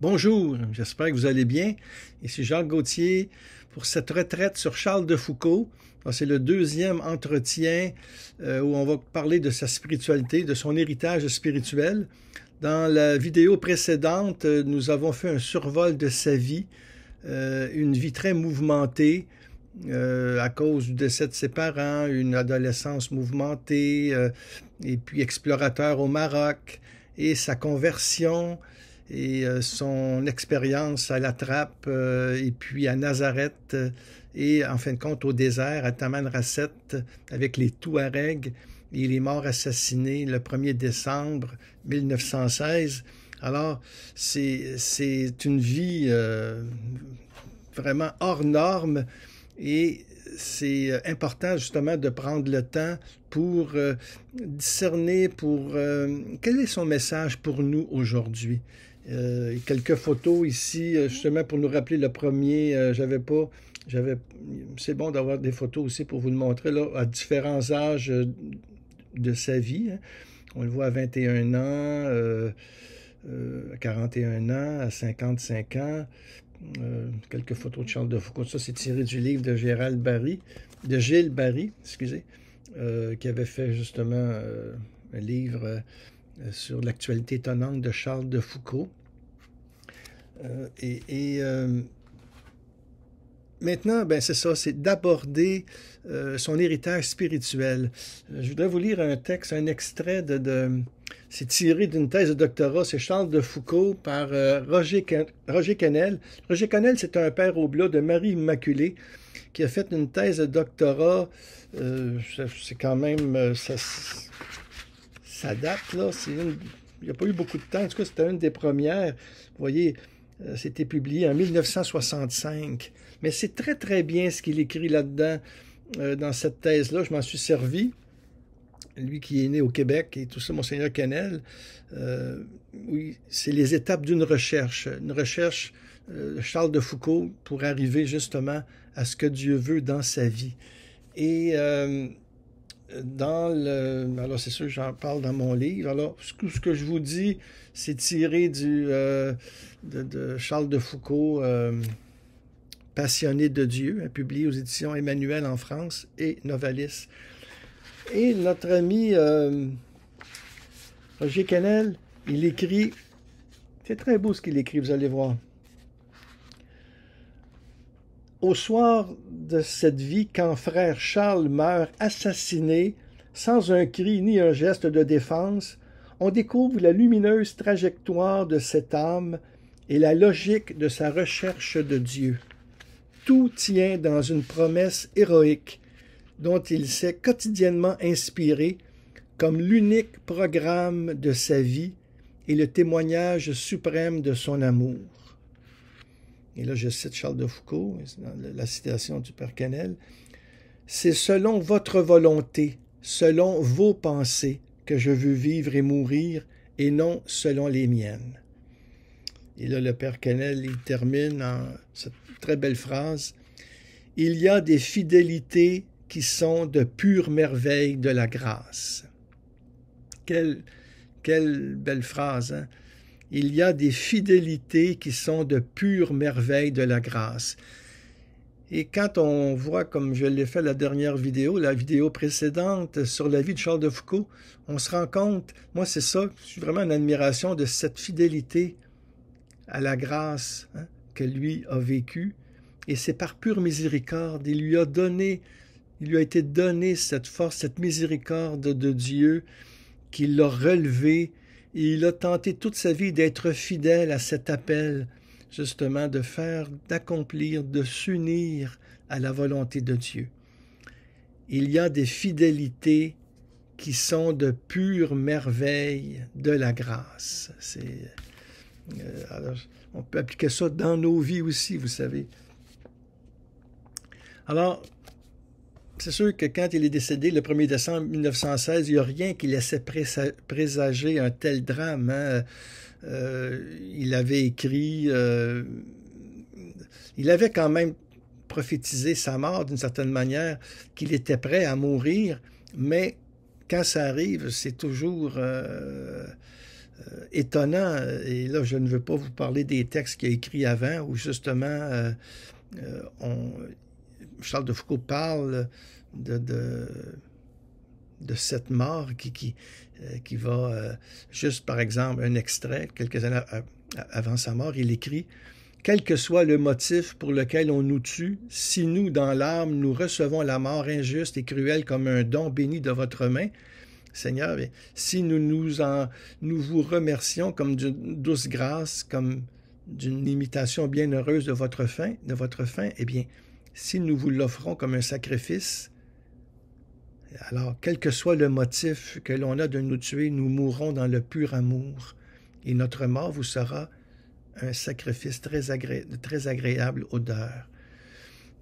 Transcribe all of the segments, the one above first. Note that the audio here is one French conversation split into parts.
Bonjour, j'espère que vous allez bien. Ici Jacques Gauthier pour cette retraite sur Charles de Foucault. Ah, c'est le deuxième entretien euh, où on va parler de sa spiritualité, de son héritage spirituel. Dans la vidéo précédente, euh, nous avons fait un survol de sa vie, euh, une vie très mouvementée, à cause du décès de ses parents, une adolescence mouvementée, et puis explorateur au Maroc, et sa conversion, et euh, son expérience à la trappe euh, et puis à Nazareth euh, et en fin de compte au désert à Tamanrasset avec les Touaregs. Il est mort assassiné le 1er décembre 1916. Alors, c'est une vie vraiment hors norme et c'est important justement de prendre le temps pour discerner, pour quel est son message pour nous aujourd'hui. Euh, quelques photos ici, euh, justement pour nous rappeler le premier. Euh, j'avais pas. J'avais. C'est bon d'avoir des photos aussi pour vous le montrer là, à différents âges de sa vie. Hein. On le voit à 21 ans, euh, à 41 ans, à 55 ans. quelques photos de Charles de Foucault. Ça, c'est tiré du livre de Gérald Barry, de Gilles Barry, excusez, qui avait fait justement un livre sur l'actualité étonnante de Charles de Foucault. Euh, et, euh, maintenant, ben c'est ça, c'est d'aborder euh, son héritage spirituel. Je voudrais vous lire un texte, un extrait de... de c'est tiré d'une thèse de doctorat, c'est Charles de Foucault par Roger, Roger Canel. Roger Canel, c'est un père au blanc de Marie Immaculée qui a fait une thèse de doctorat. c'est quand même... Ça, s'adapte, là. il n'y a pas eu beaucoup de temps. En tout cas, c'était une des premières. Vous voyez, euh, c'était publié en 1965. Mais c'est très très bien ce qu'il écrit là-dedans, euh, dans cette thèse-là. Je m'en suis servi. Lui qui est né au Québec et tout ça, Monseigneur Kennel. Euh, oui, c'est les étapes d'une recherche. Une recherche, de Charles de Foucault, pour arriver justement à ce que Dieu veut dans sa vie. Et dans le. Alors, c'est sûr, j'en parle dans mon livre. Alors, ce que, je vous dis, c'est tiré euh, de, Charles de Foucault, euh, Passionné de Dieu, publié aux éditions Emmanuel en France et Novalis. Et notre ami euh, Roger Canel, il écrit. C'est très beau ce qu'il écrit, vous allez voir. Au soir de cette vie, quand frère Charles meurt assassiné, sans un cri ni un geste de défense, on découvre la lumineuse trajectoire de cette âme et la logique de sa recherche de Dieu. Tout tient dans une promesse héroïque dont il s'est quotidiennement inspiré comme l'unique programme de sa vie et le témoignage suprême de son amour et là je cite Charles de Foucault, la citation du Père Canel, c'est selon votre volonté, selon vos pensées, que je veux vivre et mourir, et non selon les miennes. Et là, le Père Canel, il termine en cette très belle phrase. Il y a des fidélités qui sont de pures merveilles de la grâce. Quelle, quelle belle phrase, hein il y a des fidélités qui sont de pures merveilles de la grâce. Et quand on voit, comme je l'ai fait la dernière vidéo, la vidéo précédente sur la vie de Charles de Foucault, on se rend compte, moi c'est ça, je suis vraiment en admiration de cette fidélité à la grâce hein, que lui a vécue. Et c'est par pure miséricorde, il lui a donné, il lui a été donné cette force, cette miséricorde de Dieu qui l'a relevé il a tenté toute sa vie d'être fidèle à cet appel, justement, de faire, d'accomplir, de s'unir à la volonté de Dieu. Il y a des fidélités qui sont de pures merveilles de la grâce. C'est, euh, on peut appliquer ça dans nos vies aussi, vous savez. Alors, c'est sûr que quand il est décédé le 1er décembre 1916, il n'y a rien qui laissait présager un tel drame. Hein. Euh, il avait écrit, euh, il avait quand même prophétisé sa mort d'une certaine manière, qu'il était prêt à mourir, mais quand ça arrive, c'est toujours euh, étonnant. Et là, je ne veux pas vous parler des textes qu'il a écrits avant, où justement, on, Charles de Foucault parle de, de, cette mort qui, qui, euh, va, euh, juste par exemple, un extrait, quelques années avant sa mort, il écrit Quel que soit le motif pour lequel on nous tue, si nous, dans l'âme, nous recevons la mort injuste et cruelle comme un don béni de votre main, Seigneur, si nous, nous, en, nous vous remercions comme d'une douce grâce, comme d'une imitation bienheureuse de votre fin, de votre fin, eh bien, si nous vous l'offrons comme un sacrifice, alors quel que soit le motif que l'on a de nous tuer, nous mourrons dans le pur amour, et notre mort vous sera un sacrifice très, très agréable odeur.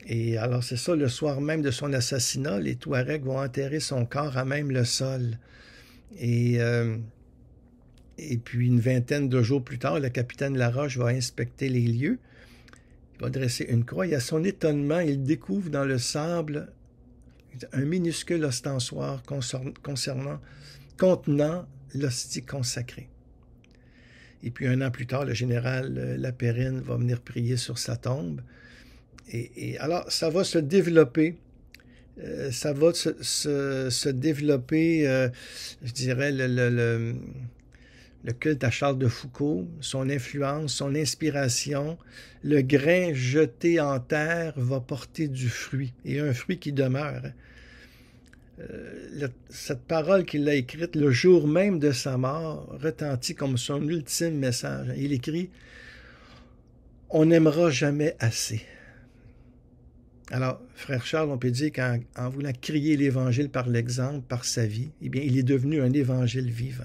Et alors c'est ça, le soir même de son assassinat, les Touaregs vont enterrer son corps à même le sol. Et, euh, et puis une vingtaine de jours plus tard, le capitaine Laroche va inspecter les lieux va dresser une croix, et à son étonnement, il découvre dans le sable un minuscule ostensoir concernant, contenant l'hostie consacrée. Et puis un an plus tard, le général euh, Lapérine va venir prier sur sa tombe. Et, alors, ça va se développer. Euh, ça va se, développer, euh, je dirais, le le culte à Charles de Foucault, son influence, son inspiration, le grain jeté en terre va porter du fruit, et un fruit qui demeure. Euh, cette parole qu'il a écrite le jour même de sa mort retentit comme son ultime message. Il écrit On n'aimera jamais assez. Alors, frère Charles, on peut dire qu'en voulant crier l'Évangile par l'exemple, par sa vie, eh bien, il est devenu un Évangile vivant.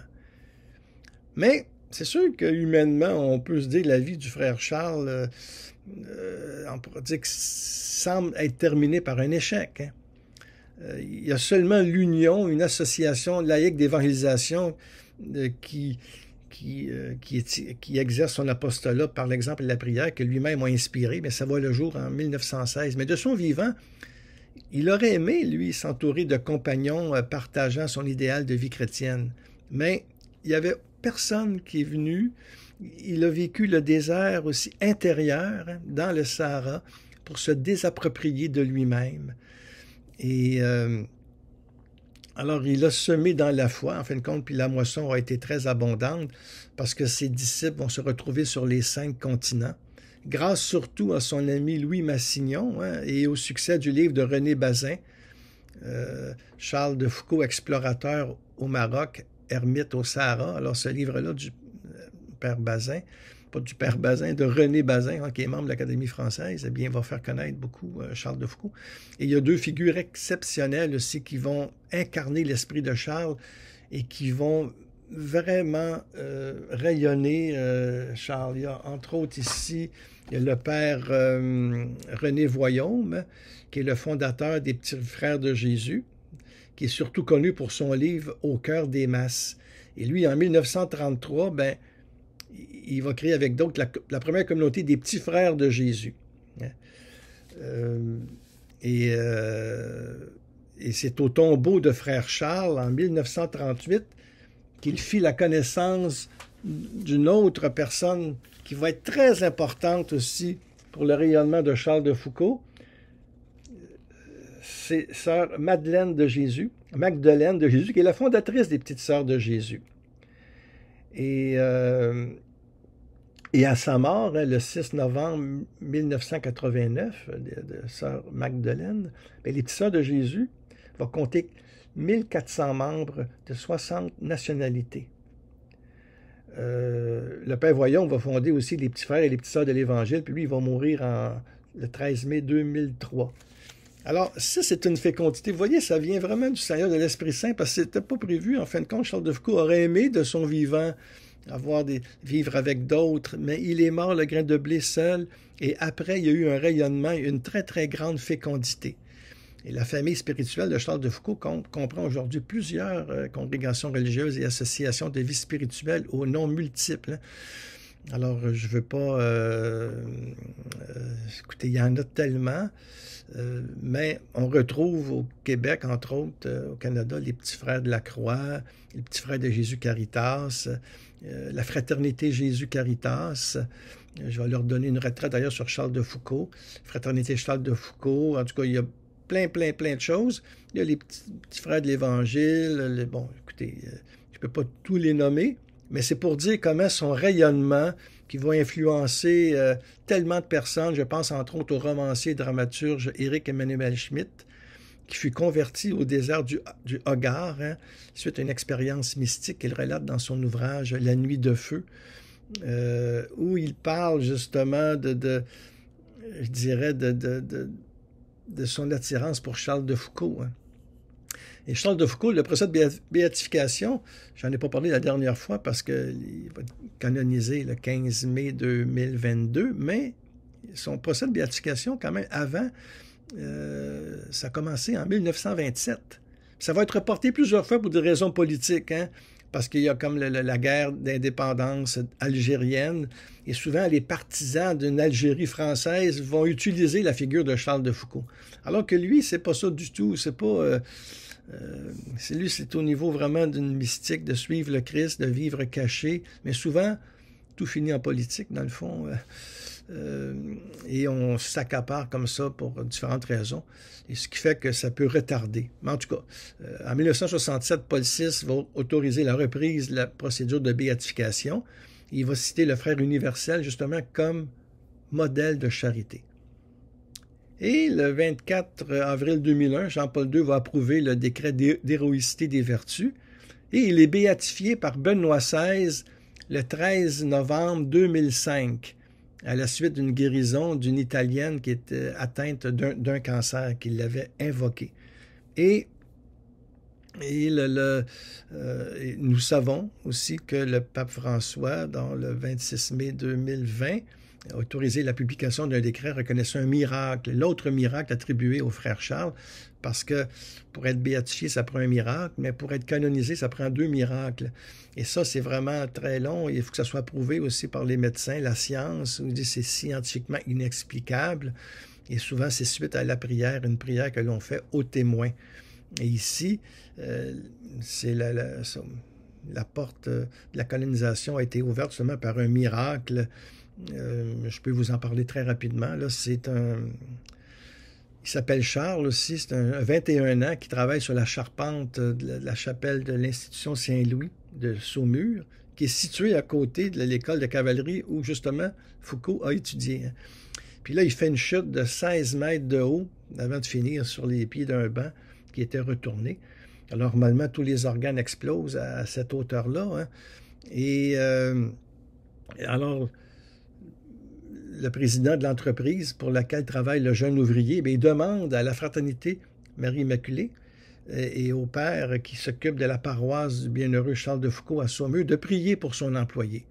Mais c'est sûr que humainement, on peut se dire que la vie du frère Charles, euh, euh semble être terminée par un échec. Hein. Euh, il y a seulement l'Union, une association laïque d'évangélisation euh, qui, qui, qui, exerce son apostolat par l'exemple et la prière, que lui-même a inspiré, mais ça voit le jour en 1916. Mais de son vivant, il aurait aimé, lui, s'entourer de compagnons partageant son idéal de vie chrétienne. Mais il y avait personne qui est venu, Il a vécu le désert aussi intérieur hein, dans le Sahara pour se désapproprier de lui-même. Et euh, alors il a semé dans la foi, en fin de compte, puis la moisson a été très abondante parce que ses disciples vont se retrouver sur les cinq continents grâce surtout à son ami Louis Massignon hein, et au succès du livre de René Bazin, euh, Charles de Foucault, explorateur au Maroc, ermite au Sahara. Alors, ce livre-là du euh, père Bazin, pas du père Bazin, de René Bazin, hein, qui est membre de l'Académie française, eh bien, va faire connaître beaucoup euh, Charles de Foucault. Et il y a deux figures exceptionnelles aussi qui vont incarner l'esprit de Charles et qui vont vraiment euh, rayonner Charles. Il y a entre autres ici le père René Voyaume, qui est le fondateur des Petits Frères de Jésus qui est surtout connu pour son livre Au cœur des masses. Et lui, en 1933, ben, il va créer avec d'autres la, première communauté des petits frères de Jésus. Hein? Euh, et, euh, et c'est au tombeau de Frère Charles, en 1938, qu'il fit la connaissance d'une autre personne qui va être très importante aussi pour le rayonnement de Charles de Foucault, c'est sœur Madeleine de Jésus, Magdeleine de Jésus, qui est la fondatrice des Petites Sœurs de Jésus. Et, euh, à sa mort, hein, le 6 novembre 1989, euh, de, sœur Magdeleine, ben, les Petites Sœurs de Jésus vont compter 1400 membres de 60 nationalités. Euh, le Père Voyon va fonder aussi les petits frères et les petites sœurs de l'Évangile, puis lui, il va mourir le 13 mai 2003. Alors, ça, c'est une fécondité. Vous voyez, ça vient vraiment du Seigneur de l'Esprit Saint parce que n'était pas prévu. En fin de compte, Charles de Foucault aurait aimé de son vivant avoir des, vivre avec d'autres, mais il est mort le grain de blé seul et après, il y a eu un rayonnement, une très, très grande fécondité. Et la famille spirituelle de Charles de Foucault comprend aujourd'hui plusieurs euh, congrégations religieuses et associations de vie spirituelle aux noms multiples. Hein. Alors, euh, je ne veux pas... Euh, euh, écoutez, il y en a tellement, mais on retrouve au Québec, entre autres, au Canada, les petits frères de la Croix, les petits frères de Jésus Caritas, la fraternité Jésus Caritas. Je vais leur donner une retraite d'ailleurs sur Charles de Foucault, fraternité Charles de Foucault. En tout cas, il y a plein, plein, plein de choses. Il y a les petits, petits frères de l'Évangile. Bon, écoutez, je ne peux pas tous les nommer, mais c'est pour dire comment son rayonnement qui va influencer euh, tellement de personnes, je pense entre autres au romancier et dramaturge Eric Emmanuel Schmitt, qui fut converti au désert du, Hogar hein, suite à une expérience mystique qu'il relate dans son ouvrage La nuit de feu, euh, où il parle justement de, je dirais, de, son attirance pour Charles de Foucault. Hein. Et Charles de Foucault, le procès de béatification, j'en ai pas parlé la dernière fois parce qu'il va être canonisé le 15 mai 2022, mais son procès de béatification, quand même, avant, euh, ça a commencé en 1927. Ça va être reporté plusieurs fois pour des raisons politiques, hein, parce qu'il y a comme la guerre d'indépendance algérienne, et souvent les partisans d'une Algérie française vont utiliser la figure de Charles de Foucault. Alors que lui, c'est pas ça du tout, c'est pas... Euh, euh, c'est lui, c'est au niveau vraiment d'une mystique, de suivre le Christ, de vivre caché. Mais souvent, tout finit en politique, dans le fond. Euh, euh, et on s'accapare comme ça pour différentes raisons. Et ce qui fait que ça peut retarder. Mais en tout cas, en 1967, Paul VI va autoriser la reprise de la procédure de béatification. Il va citer le frère universel, justement, comme modèle de charité. Et le 24 euh, avril 2001, Jean-Paul II va approuver le décret d'héroïsité des vertus et il est béatifié par Benoît XVI le 13 novembre 2005 à la suite d'une guérison d'une Italienne qui était atteinte d'un cancer qu'il avait invoqué. Et et le, euh, nous savons aussi que le pape François, dans le 26 mai 2020, a autorisé la publication d'un décret reconnaissant un miracle, l'autre miracle attribué au frère Charles, parce que pour être béatifié, ça prend un miracle, mais pour être canonisé, ça prend deux miracles. Et ça, c'est vraiment très long. Il faut que ça soit prouvé aussi par les médecins, la science, où dit c'est scientifiquement inexplicable. Et souvent, c'est suite à la prière, une prière que l'on fait aux témoins. Et ici, euh, c'est la, porte de euh, la colonisation a été ouverte seulement par un miracle. Euh, je peux vous en parler très rapidement. Là, c'est un. Il s'appelle Charles aussi, c'est un, 21 ans qui travaille sur la charpente de la, de la chapelle de l'institution Saint-Louis de Saumur, qui est située à côté de l'école de cavalerie où justement Foucault a étudié. Puis là, il fait une chute de 16 mètres de haut avant de finir sur les pieds d'un banc qui était retourné. Alors, normalement, tous les organes explosent à, cette hauteur-là. Hein. Et euh, alors, le président de l'entreprise pour laquelle travaille le jeune ouvrier, ben, il demande à la fraternité Marie-Immaculée euh, et, au père qui s'occupe de la paroisse du bienheureux Charles de Foucault à Saumur de prier pour son employé.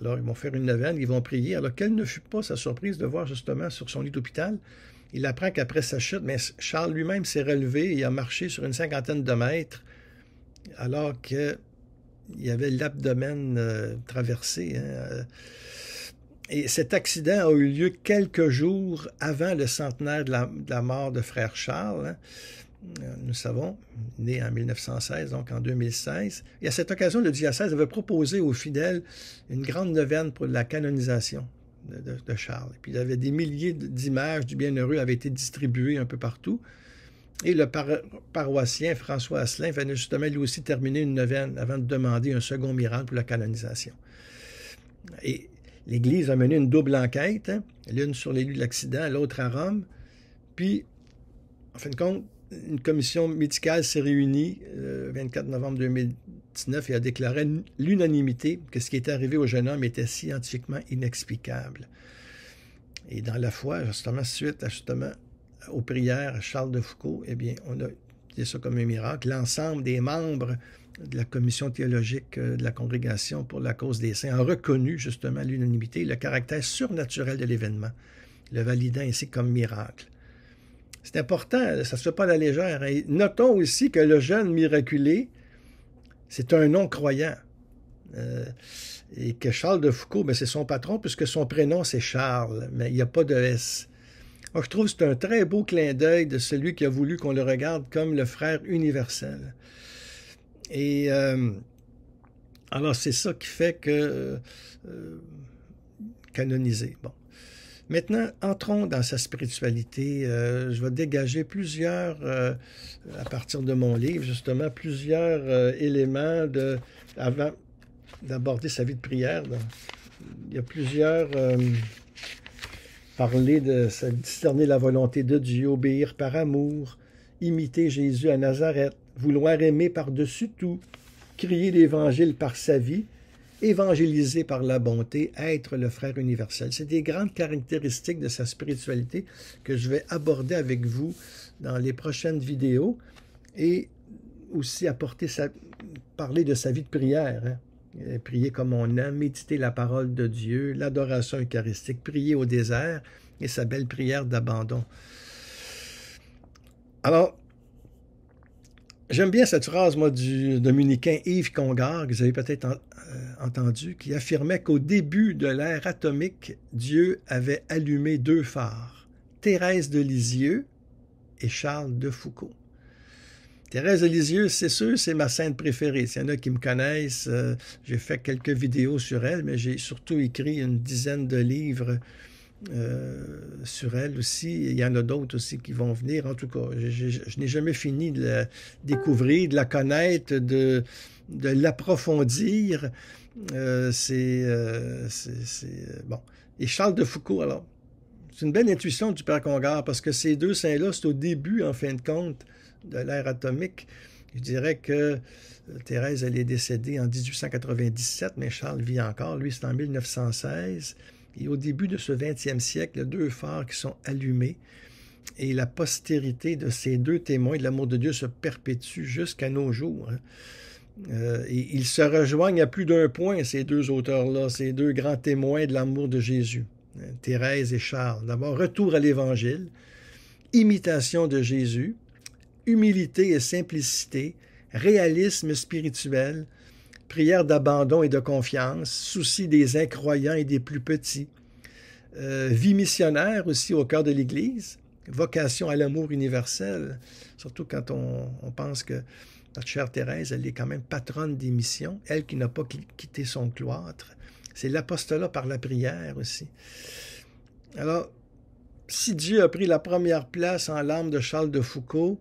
Alors, ils vont faire une neuvaine, ils vont prier. Alors, quelle ne fut pas sa surprise de voir justement sur son lit d'hôpital il apprend qu'après sa chute, mais Charles lui-même s'est relevé et a marché sur une cinquantaine de mètres alors qu'il avait l'abdomen euh, traversé. Hein, euh. Et cet accident a eu lieu quelques jours avant le centenaire de la, mort de frère Charles. Hein. Euh, nous savons, né en 1916, donc en 2016. Et à cette occasion, le diocèse avait proposé aux fidèles une grande neuvaine pour la canonisation de, Charles. Puis il y avait des milliers d'images du bienheureux avaient été distribuées un peu partout. Et le paroissien François Asselin venait justement lui aussi terminer une neuvaine avant de demander un second miracle pour la canonisation. Et l'Église a mené une double enquête, hein, l'une sur les lieux de l'accident, l'autre à Rome. Puis, en fin de compte, une commission médicale s'est réunie le euh, 24 novembre 2019 et a déclaré l'unanimité que ce qui était arrivé au jeune homme était scientifiquement inexplicable. Et dans la foi, justement, suite justement aux prières à Charles de Foucault, eh bien, on a dit ça comme un miracle. L'ensemble des membres de la commission théologique euh, de la Congrégation pour la cause des saints a reconnu justement l'unanimité le caractère surnaturel de l'événement, le validant ainsi comme miracle. C'est important, ça ne se fait pas à la légère. Hein. notons aussi que le jeune miraculé, c'est un non-croyant. Euh, et que Charles de Foucault, ben, c'est son patron, puisque son prénom, c'est Charles, mais il n'y a pas de S. Moi, je trouve que c'est un très beau clin d'œil de celui qui a voulu qu'on le regarde comme le frère universel. Et euh, alors, c'est ça qui fait que... Euh, euh canonisé. Bon. Maintenant, entrons dans sa spiritualité. Euh, je vais dégager plusieurs, euh, à partir de mon livre, justement, plusieurs euh, éléments de, avant d'aborder sa vie de prière. il y a plusieurs parler de discerner la volonté de Dieu, obéir par amour, imiter Jésus à Nazareth, vouloir aimer par-dessus tout, crier l'Évangile par sa vie, évangéliser par la bonté, être le frère universel. C'est des grandes caractéristiques de sa spiritualité que je vais aborder avec vous dans les prochaines vidéos et aussi apporter parler de sa vie de prière. Hein. Euh, prier comme on aime, méditer la parole de Dieu, l'adoration eucharistique, prier au désert et sa belle prière d'abandon. Alors, J'aime bien cette phrase, moi, du dominicain Yves Congar, que vous avez peut-être euh, entendu, qui affirmait qu'au début de l'ère atomique, Dieu avait allumé deux phares, Thérèse de Lisieux et Charles de Foucault. Thérèse de Lisieux, c'est sûr, c'est ma sainte préférée. S'il y en a qui me connaissent, euh, j'ai fait quelques vidéos sur elle, mais j'ai surtout écrit une dizaine de livres euh, sur elle aussi. Il y en a d'autres aussi qui vont venir. En tout cas, je, n'ai jamais fini de la découvrir, de la connaître, de, de l'approfondir. Euh, c'est, euh, bon. Et Charles de Foucault, alors, c'est une belle intuition du père Congar parce que ces deux saints-là, c'est au début, en fin de compte, de l'ère atomique. Je dirais que Thérèse, elle est décédée en 1897, mais Charles vit encore. Lui, c'est en 1916. Et au début de ce 20e siècle, deux phares qui sont allumés et la postérité de ces deux témoins de l'amour de Dieu se perpétue jusqu'à nos jours. Hein. Euh, ils se rejoignent à plus d'un point, ces deux auteurs-là, ces deux grands témoins de l'amour de Jésus, hein, Thérèse et Charles. D'abord, retour à l'Évangile, imitation de Jésus, humilité et simplicité, réalisme spirituel, prière d'abandon et de confiance, souci des incroyants et des plus petits, euh, vie missionnaire aussi au cœur de l'Église, vocation à l'amour universel, surtout quand on, on, pense que notre chère Thérèse, elle est quand même patronne des missions, elle qui n'a pas quitté son cloître. C'est l'apostolat par la prière aussi. Alors, si Dieu a pris la première place en l'âme de Charles de Foucault,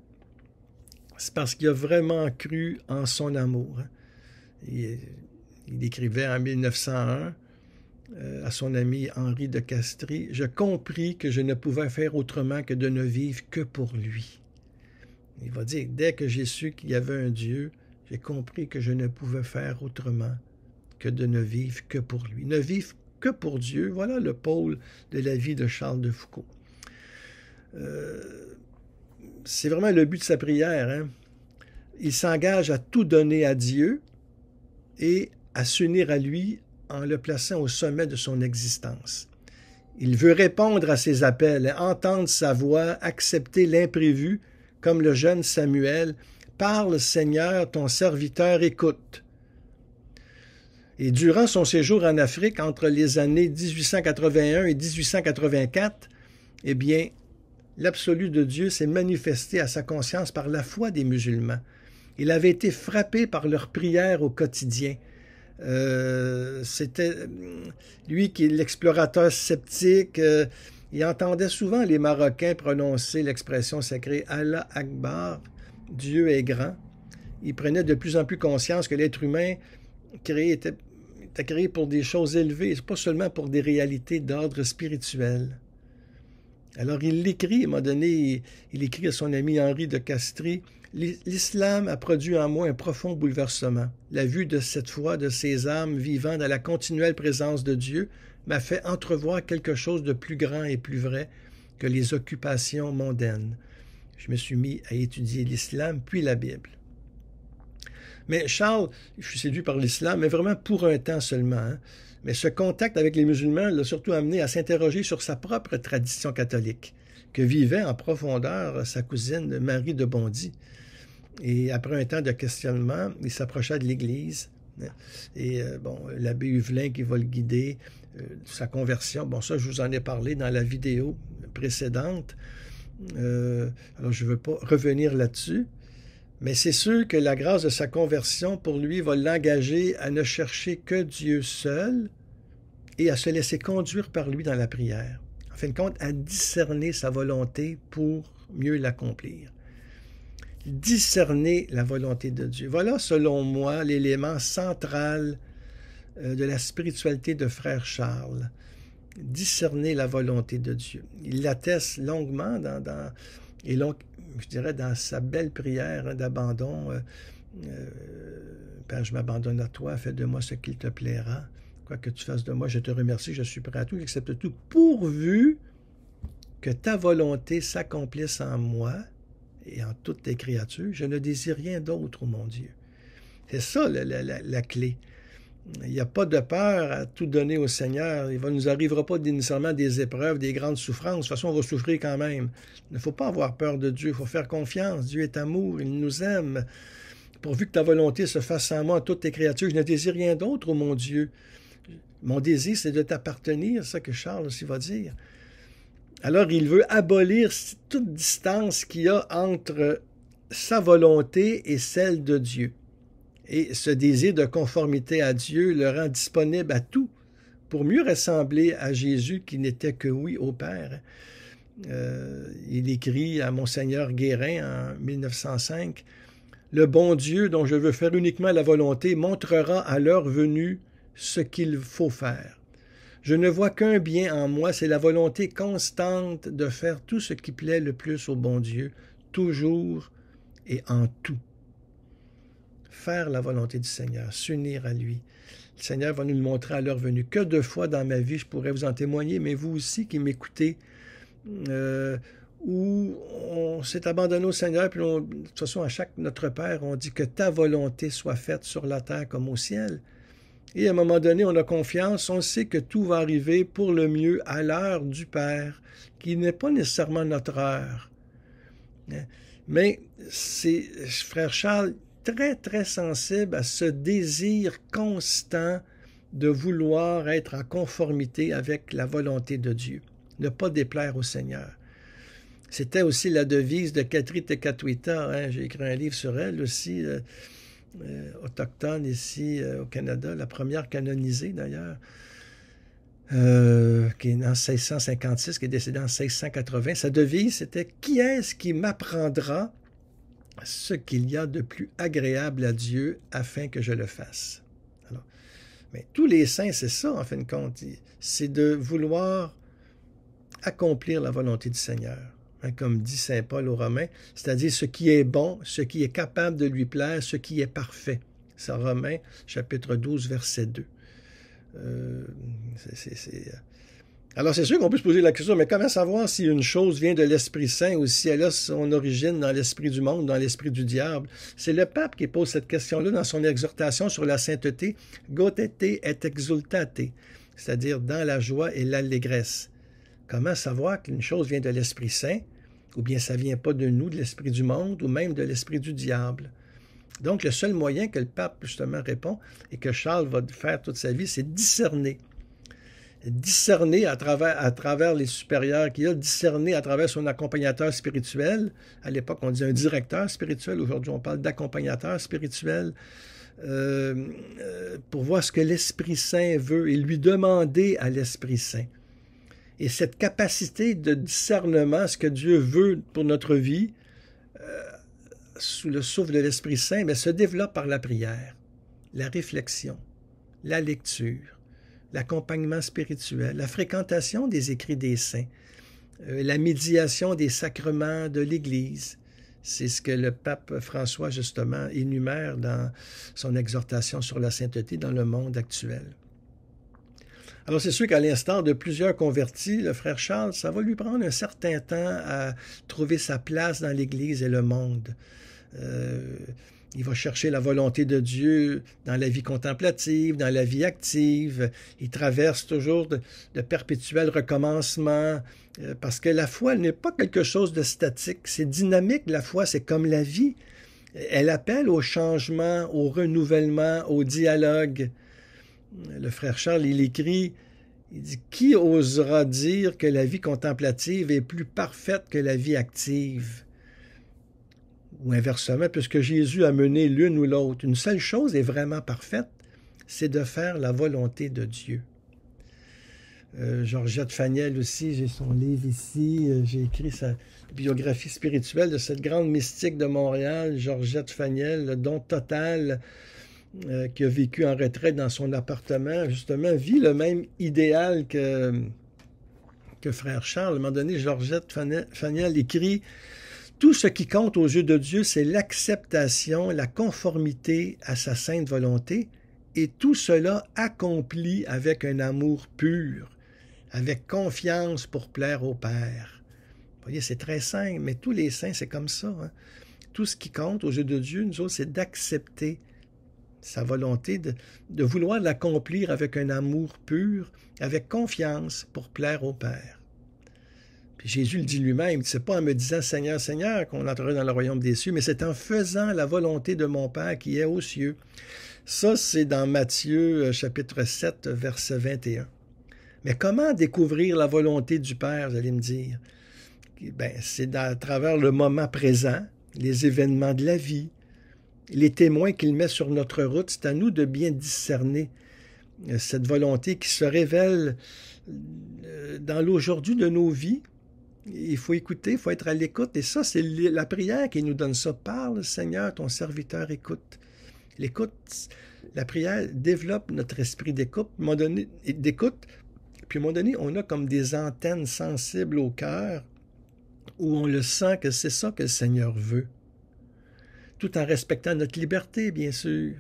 c'est parce qu'il a vraiment cru en son amour. Il, écrivait en 1901 euh, à son ami Henri de Castries, Je compris que je ne pouvais faire autrement que de ne vivre que pour lui. Il va dire, dès que j'ai su qu'il y avait un Dieu, j'ai compris que je ne pouvais faire autrement que de ne vivre que pour lui. Ne vivre que pour Dieu, voilà le pôle de la vie de Charles de Foucault. Euh, c'est vraiment le but de sa prière. Hein. Il s'engage à tout donner à Dieu, et à s'unir à lui en le plaçant au sommet de son existence. Il veut répondre à ses appels, entendre sa voix, accepter l'imprévu, comme le jeune Samuel. Parle, Seigneur, ton serviteur écoute. Et durant son séjour en Afrique, entre les années 1881 et 1884, eh bien, l'absolu de Dieu s'est manifesté à sa conscience par la foi des musulmans. Il avait été frappé par leurs prières au quotidien. Euh, c'était euh, lui qui est l'explorateur sceptique. Euh, il entendait souvent les Marocains prononcer l'expression sacrée Allah Akbar, Dieu est grand. Il prenait de plus en plus conscience que l'être humain créé était, créé pour des choses élevées, pas seulement pour des réalités d'ordre spirituel. Alors il l'écrit, à m'a donné, il, il écrit à son ami Henri de Castries l'islam a produit en moi un profond bouleversement. La vue de cette foi de ces âmes vivant dans la continuelle présence de Dieu m'a fait entrevoir quelque chose de plus grand et plus vrai que les occupations mondaines. Je me suis mis à étudier l'islam puis la Bible. Mais Charles, je suis séduit par l'islam, mais vraiment pour un temps seulement. Hein. Mais ce contact avec les musulmans l'a surtout amené à s'interroger sur sa propre tradition catholique que vivait en profondeur sa cousine Marie de Bondy. Et après un temps de questionnement, il s'approcha de l'Église. Hein. Et euh, bon, l'abbé Huvelin qui va le guider, euh, sa conversion, bon ça je vous en ai parlé dans la vidéo précédente. Euh, alors je ne veux pas revenir là-dessus. Mais c'est sûr que la grâce de sa conversion pour lui va l'engager à ne chercher que Dieu seul et à se laisser conduire par lui dans la prière en fin de compte, à discerner sa volonté pour mieux l'accomplir. Discerner la volonté de Dieu. Voilà, selon moi, l'élément central euh, de la spiritualité de Frère Charles. Discerner la volonté de Dieu. Il l'atteste longuement dans, et je dirais dans sa belle prière hein, d'abandon. Euh, euh, je m'abandonne à toi, fais de moi ce qu'il te plaira que tu fasses de moi, je te remercie, je suis prêt à tout, j'accepte tout, pourvu que ta volonté s'accomplisse en moi et en toutes tes créatures. Je ne désire rien d'autre, mon Dieu. C'est ça la, clé. Il n'y a pas de peur à tout donner au Seigneur. Il ne nous arrivera pas nécessairement des épreuves, des grandes souffrances. De toute façon, on va souffrir quand même. Il ne faut pas avoir peur de Dieu. Il faut faire confiance. Dieu est amour. Il nous aime. Pourvu que ta volonté se fasse en moi, toutes tes créatures, je ne désire rien d'autre, ô mon Dieu. Mon désir, c'est de t'appartenir, c'est ça que Charles aussi va dire. Alors, il veut abolir toute distance qu'il y a entre sa volonté et celle de Dieu. Et ce désir de conformité à Dieu le rend disponible à tout pour mieux ressembler à Jésus qui n'était que oui au Père. Euh, il écrit à Monseigneur Guérin en 1905 Le bon Dieu dont je veux faire uniquement la volonté montrera à l'heure venue ce qu'il faut faire. Je ne vois qu'un bien en moi, c'est la volonté constante de faire tout ce qui plaît le plus au bon Dieu, toujours et en tout. Faire la volonté du Seigneur, s'unir à lui. Le Seigneur va nous le montrer à l'heure venue. Que deux fois dans ma vie, je pourrais vous en témoigner, mais vous aussi qui m'écoutez, euh, où on s'est abandonné au Seigneur, puis de toute façon, à chaque notre Père, on dit que ta volonté soit faite sur la terre comme au ciel. Et à un moment donné, on a confiance, on sait que tout va arriver pour le mieux à l'heure du Père, qui n'est pas nécessairement notre heure. Hein? Mais c'est, frère Charles, très, très sensible à ce désir constant de vouloir être en conformité avec la volonté de Dieu, ne pas déplaire au Seigneur. C'était aussi la devise de Catherine Tecatuita, hein, j'ai écrit un livre sur elle aussi. Euh, euh, autochtone ici euh, au Canada, la première canonisée d'ailleurs, euh, qui est en 1656, qui est décédée en 1680. Sa devise, c'était « Qui est-ce qui m'apprendra ce qu'il y a de plus agréable à Dieu afin que je le fasse? » Alors, mais tous les saints, c'est ça en fin de compte, c'est de vouloir accomplir la volonté du Seigneur. Hein, comme dit Saint Paul aux Romains, c'est-à-dire ce qui est bon, ce qui est capable de lui plaire, ce qui est parfait. C'est Romains chapitre 12, verset 2. Euh, euh. alors, c'est sûr qu'on peut se poser la question, mais comment savoir si une chose vient de l'Esprit Saint ou si elle a son origine dans l'Esprit du monde, dans l'Esprit du diable? C'est le pape qui pose cette question-là dans son exhortation sur la sainteté, Gotete et exultate, c'est-à-dire dans la joie et l'allégresse. Comment savoir qu'une chose vient de l'Esprit Saint, ou bien ça vient pas de nous, de l'Esprit du monde, ou même de l'Esprit du diable? Donc, le seul moyen que le pape, justement, répond, et que Charles va faire toute sa vie, c'est discerner. Discerner à travers, à travers les supérieurs qu'il a, discerner à travers son accompagnateur spirituel. À l'époque, on disait un directeur spirituel. Aujourd'hui, on parle d'accompagnateur spirituel. Euh, euh, pour voir ce que l'Esprit Saint veut et lui demander à l'Esprit Saint. Et cette capacité de discernement, ce que Dieu veut pour notre vie, euh, sous le souffle de l'Esprit Saint, mais se développe par la prière, la réflexion, la lecture, l'accompagnement spirituel, la fréquentation des écrits des saints, euh, la médiation des sacrements de l'Église. C'est ce que le pape François, justement, énumère dans son exhortation sur la sainteté dans le monde actuel. Alors c'est sûr qu'à l'instant de plusieurs convertis, le frère Charles, ça va lui prendre un certain temps à trouver sa place dans l'Église et le monde. Euh, il va chercher la volonté de Dieu dans la vie contemplative, dans la vie active. Il traverse toujours de, perpétuels recommencements euh, parce que la foi n'est pas quelque chose de statique, c'est dynamique. La foi, c'est comme la vie. Elle appelle au changement, au renouvellement, au dialogue le frère Charles, il écrit, il dit, Qui osera dire que la vie contemplative est plus parfaite que la vie active? Ou inversement, puisque Jésus a mené l'une ou l'autre, une seule chose est vraiment parfaite, c'est de faire la volonté de Dieu. Euh, Georgette Fanel aussi, j'ai son livre ici, euh, j'ai écrit sa biographie spirituelle de cette grande mystique de Montréal, Georgette Faniel, le don total euh, qui a vécu en retraite dans son appartement, justement, vit le même idéal que, que frère Charles. À un moment donné, Georgette Faniel écrit Tout ce qui compte aux yeux de Dieu, c'est l'acceptation, la conformité à sa sainte volonté, et tout cela accompli avec un amour pur, avec confiance pour plaire au Père. Vous voyez, c'est très sain, mais tous les saints, c'est comme ça. Hein. Tout ce qui compte aux yeux de Dieu, nous autres, c'est d'accepter sa volonté de, vouloir l'accomplir avec un amour pur, avec confiance pour plaire au Père. Puis Jésus le dit lui-même, c'est pas en me disant Seigneur, Seigneur qu'on entrerait dans le royaume des cieux, mais c'est en faisant la volonté de mon Père qui est aux cieux. Ça, c'est dans Matthieu euh, chapitre 7, verset 21. Mais comment découvrir la volonté du Père, vous allez me dire? Ben, c'est à travers le moment présent, les événements de la vie, les témoins qu'il met sur notre route, c'est à nous de bien discerner euh, cette volonté qui se révèle euh, dans l'aujourd'hui de nos vies. Il faut écouter, il faut être à l'écoute. Et ça, c'est la prière qui nous donne ça. Parle, Seigneur, ton serviteur écoute. L'écoute, la prière développe notre esprit d'écoute. d'écoute. Puis à un moment donné, on a comme des antennes sensibles au cœur où on le sent que c'est ça que le Seigneur veut tout en respectant notre liberté, bien sûr.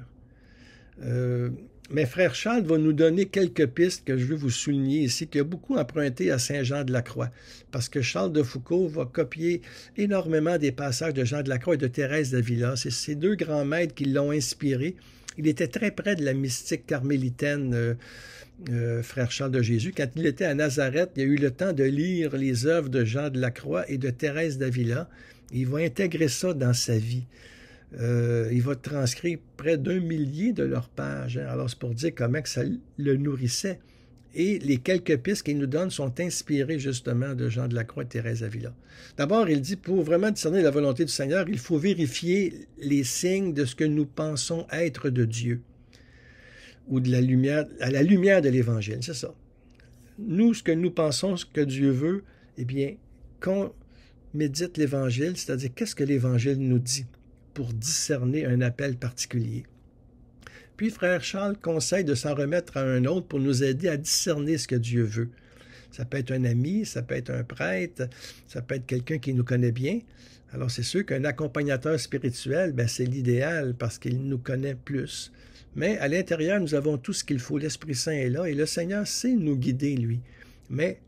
Euh, mais frère Charles va nous donner quelques pistes que je veux vous souligner ici, qui a beaucoup emprunté à Saint Jean de la Croix, parce que Charles de Foucault va copier énormément des passages de Jean de la Croix et de Thérèse d'Avila. C'est ces deux grands maîtres qui l'ont inspiré. Il était très près de la mystique carmélitaine, euh, euh, frère Charles de Jésus. Quand il était à Nazareth, il a eu le temps de lire les œuvres de Jean de la Croix et de Thérèse d'Avila. Il va intégrer ça dans sa vie. Euh, il va transcrire près d'un millier de leurs pages. Hein. Alors, c'est pour dire comment ça le nourrissait. Et les quelques pistes qu'il nous donne sont inspirées justement de Jean de la Croix et Thérèse Avila. D'abord, il dit pour vraiment discerner la volonté du Seigneur, il faut vérifier les signes de ce que nous pensons être de Dieu ou de la lumière, à la lumière de l'Évangile. C'est ça. Nous, ce que nous pensons, ce que Dieu veut, eh bien, qu'on médite l'Évangile, c'est-à-dire qu'est-ce que l'Évangile nous dit pour discerner un appel particulier. Puis frère Charles conseille de s'en remettre à un autre pour nous aider à discerner ce que Dieu veut. Ça peut être un ami, ça peut être un prêtre, ça peut être quelqu'un qui nous connaît bien. Alors c'est sûr qu'un accompagnateur spirituel, ben, c'est l'idéal parce qu'il nous connaît plus. Mais à l'intérieur, nous avons tout ce qu'il faut. L'Esprit Saint est là et le Seigneur sait nous guider, lui. Mais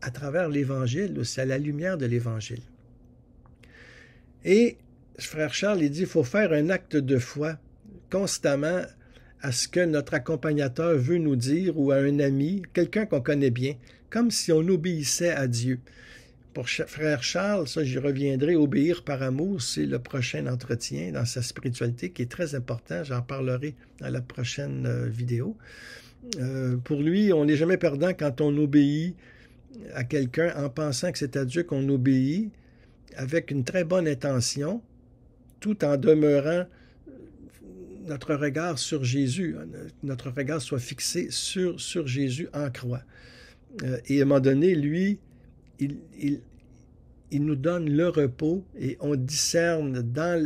à travers l'Évangile, c'est à la lumière de l'Évangile. Et frère Charles, il dit il faut faire un acte de foi constamment à ce que notre accompagnateur veut nous dire ou à un ami, quelqu'un qu'on connaît bien, comme si on obéissait à Dieu. Pour frère Charles, ça j'y reviendrai, obéir par amour, c'est le prochain entretien dans sa spiritualité qui est très important, j'en parlerai dans la prochaine euh, vidéo. Euh, pour lui, on n'est jamais perdant quand on obéit à quelqu'un en pensant que c'est à Dieu qu'on obéit avec une très bonne intention, tout en demeurant notre regard sur Jésus, notre regard soit fixé sur, sur Jésus en croix. Euh, et à un moment donné, lui, il, nous donne le repos et on discerne dans...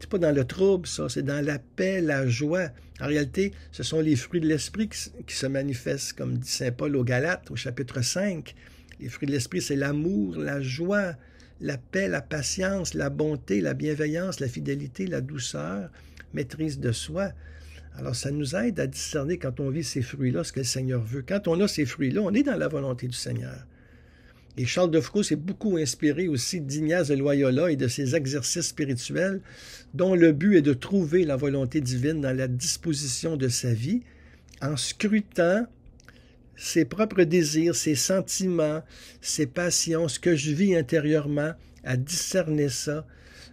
C'est pas dans le trouble, ça, c'est dans la paix, la joie. En réalité, ce sont les fruits de l'esprit qui, se manifestent, comme dit Saint Paul au Galates, au chapitre 5. Les fruits de l'esprit, c'est l'amour, la joie, la paix, la patience, la bonté, la bienveillance, la fidélité, la douceur, maîtrise de soi. Alors ça nous aide à discerner quand on vit ces fruits-là, ce que le Seigneur veut. Quand on a ces fruits-là, on est dans la volonté du Seigneur. Et Charles de Foucault s'est beaucoup inspiré aussi d'Ignace de Loyola et de ses exercices spirituels, dont le but est de trouver la volonté divine dans la disposition de sa vie, en scrutant ses propres désirs, ses sentiments, ses passions, ce que je vis intérieurement, à discerner ça.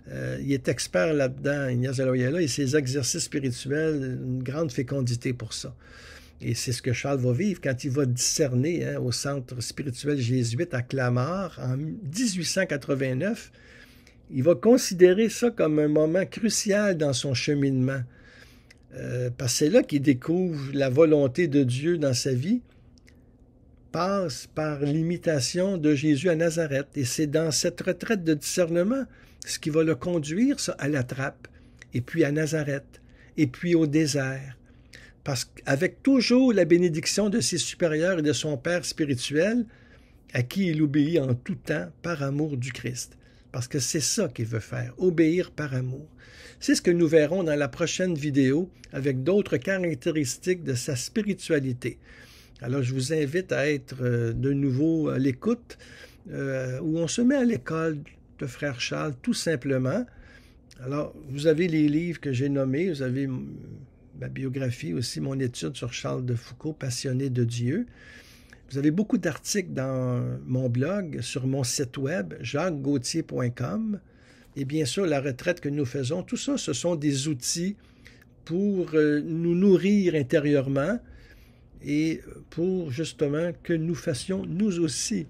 Euh, il est expert là-dedans, Ignace Loyola, et ses exercices spirituels, une grande fécondité pour ça. Et c'est ce que Charles va vivre quand il va discerner hein, au centre spirituel jésuite à Clamart en 1889. Il va considérer ça comme un moment crucial dans son cheminement. Euh, parce que c'est là qu'il découvre la volonté de Dieu dans sa vie passe par l'imitation de Jésus à Nazareth. Et c'est dans cette retraite de discernement ce qui va le conduire à la trappe, et puis à Nazareth, et puis au désert. Parce qu'avec toujours la bénédiction de ses supérieurs et de son Père spirituel, à qui il obéit en tout temps par amour du Christ. Parce que c'est ça qu'il veut faire, obéir par amour. C'est ce que nous verrons dans la prochaine vidéo avec d'autres caractéristiques de sa spiritualité. Alors je vous invite à être euh, de nouveau à l'écoute, euh, où on se met à l'école de Frère Charles tout simplement. Alors vous avez les livres que j'ai nommés, vous avez ma biographie aussi, mon étude sur Charles de Foucault, passionné de Dieu. Vous avez beaucoup d'articles dans mon blog, sur mon site web, jacquesgauthier.com. Et bien sûr, la retraite que nous faisons, tout ça, ce sont des outils pour euh, nous nourrir intérieurement, et pour justement que nous fassions nous aussi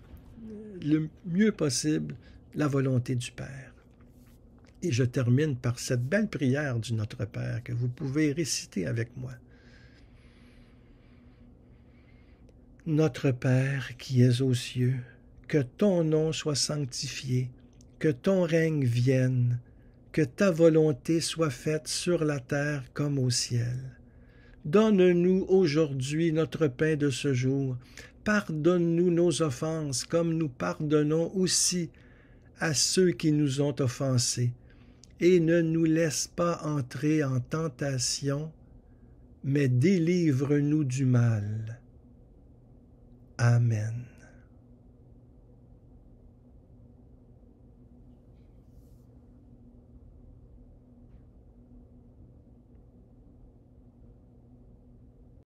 le mieux possible la volonté du Père. Et je termine par cette belle prière du Notre Père que vous pouvez réciter avec moi. Notre Père qui es aux cieux, que ton nom soit sanctifié, que ton règne vienne, que ta volonté soit faite sur la terre comme au ciel. Donne-nous aujourd'hui notre pain de ce jour. Pardonne-nous nos offenses, comme nous pardonnons aussi à ceux qui nous ont offensés. Et ne nous laisse pas entrer en tentation, mais délivre-nous du mal. Amen.